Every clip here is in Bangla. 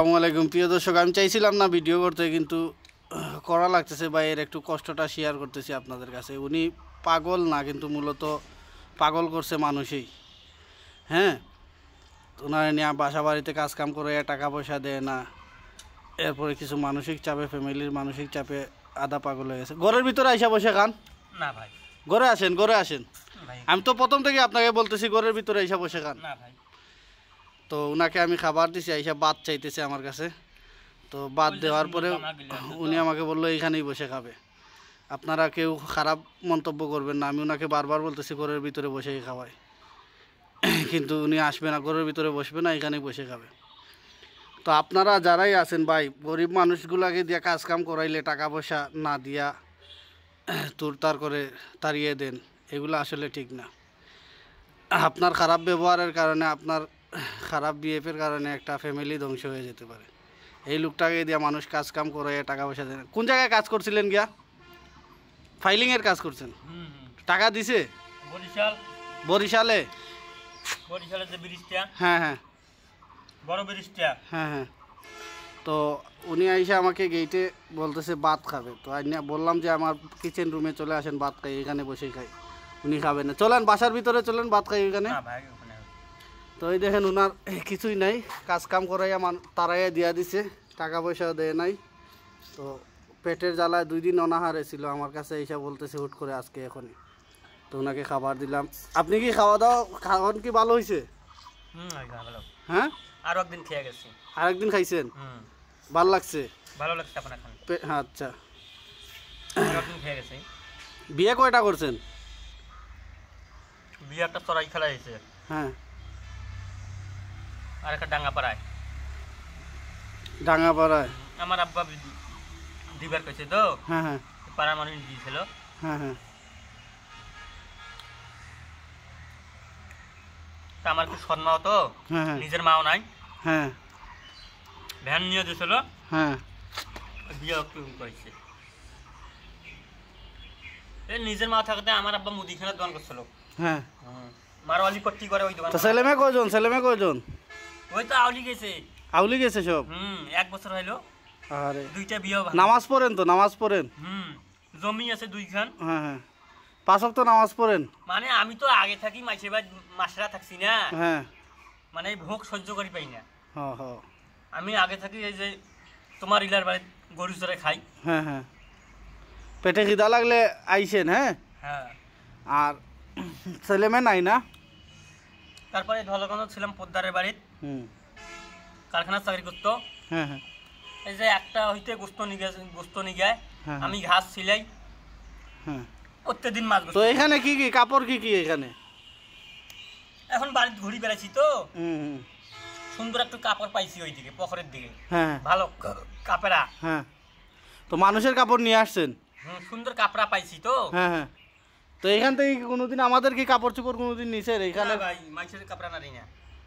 আসসালামু প্রিয় দর্শক আমি চাইছিলাম না ভিডিও করতে কিন্তু করা লাগতেছে বা এর একটু কষ্টটা শেয়ার করতেছি আপনাদের কাছে উনি পাগল না কিন্তু মূলত পাগল করছে মানুষই হ্যাঁ ওনারা নিয়ে বাসা বাড়িতে কাজকাম করে টাকা পয়সা দেয় না এরপরে কিছু মানসিক চাপে ফ্যামিলির মানসিক চাপে আদা পাগল হয়ে গেছে ঘরের ভিতরে আইসা বসে খান না ভাই ঘরে আসেন ঘরে আসেন আমি তো প্রথম থেকে আপনাকে বলতেছি ঘরের ভিতরে আইসা বসে খান না ভাই তো ওনাকে আমি খাবার দিছি এইসব বাদ চাইতেছে আমার কাছে তো বাদ দেওয়ার পরে উনি আমাকে বললো এইখানেই বসে খাবে আপনারা কেউ খারাপ মন্তব্য করবেন না আমি ওনাকে বারবার বলতেছি ঘরের ভিতরে বসেই খাওয়াই কিন্তু উনি আসবে না ঘরের ভিতরে বসবে না এখানেই বসে খাবে তো আপনারা যারাই আছেন ভাই গরিব মানুষগুলোকে দিয়ে কাজকাম করাইলে টাকা পয়সা না দিয়া তুরতার করে তাড়িয়ে দেন এগুলো আসলে ঠিক না আপনার খারাপ ব্যবহারের কারণে আপনার খারাপ বিহেভের কারণে একটা ফ্যামিলি ধ্বংস হয়ে যেতে পারে এই লোকটাকে দিয়ে মানুষ কাজ কাম করে টাকা পয়সা দেয় কোন জায়গায় কাজ করছিলেন গিয়া ফাইলিংয়ের কাজ করছেন টাকা দিছে বরিশাল বরিশালে বরিশালে যে হ্যাঁ হ্যাঁ বড় ব্রিজটা হ্যাঁ হ্যাঁ তো উনি আইসে আমাকে গেইটে বলতেছে ভাত খাবে তো আজ বললাম যে আমার কিচেন রুমে চলে আসেন ভাত খাই এখানে বসেই খাই উনি খাবেন না চলেন বাসার ভিতরে চলেন ভাত খাই ওইখানে তো এই দেখেন উনার কিছুই নাই কাজ কাম করাইয়া মান তারাইয়া দিয়া দিছে টাকা পয়সা দেয় নাই তো পেটের জ্বালায় দুই দিন অনাহারে ছিল আমার কাছে এইসব বলতেছে হুট করে আজকে এখনই তো ওনাকে খাবার দিলাম আপনি কি খাওয়া দাওয়া খাওয়ান কি ভালো হয়েছে হ্যাঁ আর একদিন খেয়ে গেছি আর একদিন খাইছেন ভালো লাগছে ভালো লাগছে আপনার আচ্ছা বিয়ে কয়টা করছেন বিয়ে একটা চড়াই খেলা হয়েছে হ্যাঁ আর একটা ডাঙ্গাপাড়ায় ডাঙ্গাপাড়ায় আমার আব্বা দিবার তো হ্যাঁ হ্যাঁ মানুষ দিয়েছিল হ্যাঁ হ্যাঁ তা আমার কি সন্মাও হ্যাঁ, তো হ্যাঁ। নিজের মাও নাই হ্যাঁ ভ্যান নিয়ে দিয়েছিল হ্যাঁ বিয়ে নিজের মা থাকতে আমার আব্বা মুদিখানা দোকান করছিল হ্যাঁ করে ওই ওই তো গেছে গেছে সব হুম এক বছর দুইটা বিয়ে নামাজ পড়েন তো নামাজ পড়েন হুম জমি আছে দুইখান হ্যাঁ হ্যাঁ নামাজ পড়েন মানে আমি তো আগে থাকি মাসে থাকছি না হ্যাঁ মানে ভোগ সহ্য করি পাই না আমি আগে থাকি এই যে তোমার ইলার বাড়ির গরু চড়ে খাই হ্যাঁ হ্যাঁ পেটে খিদা লাগলে আইসেন হ্যাঁ হ্যাঁ আর ছেলেমে নাই না তারপরে ধলগঞ্জ ছিলাম পোদ্দারের বাড়িতে হুম কারখানার চাকরি করতো হ্যাঁ হ্যাঁ এই যে একটা হইতে গোস্ত নিয়ে গেছে গোস্ত নিয়ে যায় হ্যাঁ, হ্যাঁ। আমি ঘাস ছিলাই হ্যাঁ প্রত্যেকদিন মাছ তো এখানে কি কি কাপড় কি কি এখানে এখন বাড়ি ঘুরি বেড়াচ্ছি তো হুম সুন্দর একটা কাপড় পাইছি ওই দিকে পখরের দিকে হ্যাঁ ভালো কাপড়া হ্যাঁ তো মানুষের কাপড় নিয়ে আসছেন সুন্দর কাপড়া পাইছি তো হ্যাঁ হ্যাঁ তো এখান থেকে কোনোদিন আমাদের কি কাপড় চোপড় কোনোদিন নিছে এখানে ভাই মানুষের কাপড় না না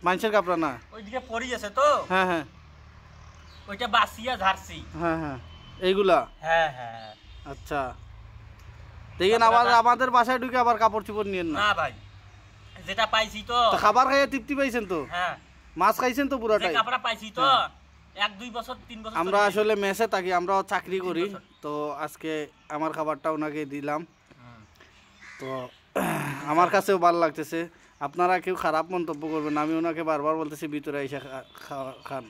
মানুষের কাপড় না ওইদিকে পড়ি আছে তো হ্যাঁ হ্যাঁ ওইটা বাসিয়া ঝাড়ছি হ্যাঁ হ্যাঁ এইগুলা হ্যাঁ হ্যাঁ আচ্ছা দেখেন আবার আমাদের বাসায় ঢুকে আবার কাপড় চোপড় নিয়েন না না ভাই যেটা পাইছি তো খাবার খাইয়ে তৃপ্তি পাইছেন তো হ্যাঁ মাছ খাইছেন তো পুরোটাই কাপড় পাইছি তো হ্যাঁ। এক দুই বছর তিন বছর আমরা আসলে মেসে থাকি আমরাও চাকরি করি তো আজকে আমার খাবারটা ওনাকে দিলাম তো আমার কাছেও ভালো লাগতেছে আপনারা কেউ খারাপ মন্তব্য করবেন আমি ওনাকে বারবার বলতেছি ভিতরে এসে খান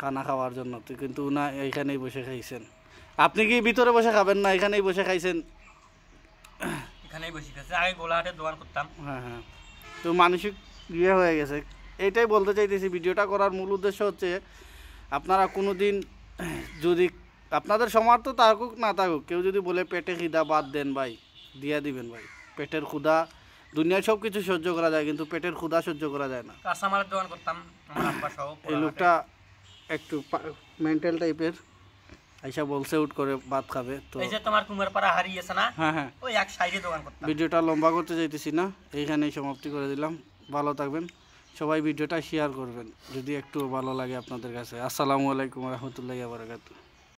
খানা খাওয়ার জন্য তো কিন্তু উনা এইখানেই বসে খাইছেন আপনি কি ভিতরে বসে খাবেন না এখানেই বসে খাইছেন এখানেই বসে খাইছে করতাম হ্যাঁ হ্যাঁ তো মানসিক ইয়ে হয়ে গেছে এটাই বলতে চাইতেছি ভিডিওটা করার মূল উদ্দেশ্য হচ্ছে আপনারা কোনো দিন যদি আপনাদের সমার্থ থাকুক না থাকুক কেউ যদি বলে পেটে খিদা বাদ দেন ভাই দিয়ে দিবেন ভাই পেটের ক্ষুধা দুনিয়ায় সব কিছু সহ্য করা যায় কিন্তু পেটের ক্ষুধা সহ্য করা যায় না দোকান করতাম এই লোকটা একটু মেন্টাল টাইপের আইসা বলছে উঠ করে ভাত খাবে তো এই যে তোমার কুমারপাড়া হারিয়েছে না হ্যাঁ হ্যাঁ ওই এক সাইডে দোকান করতাম ভিডিওটা লম্বা করতে যাইতেছি না এইখানেই সমাপ্তি করে দিলাম ভালো থাকবেন সবাই ভিডিওটা শেয়ার করবেন যদি একটু ভালো লাগে আপনাদের কাছে আসসালামু আলাইকুম রহমতুল্লাহ বারাকাতু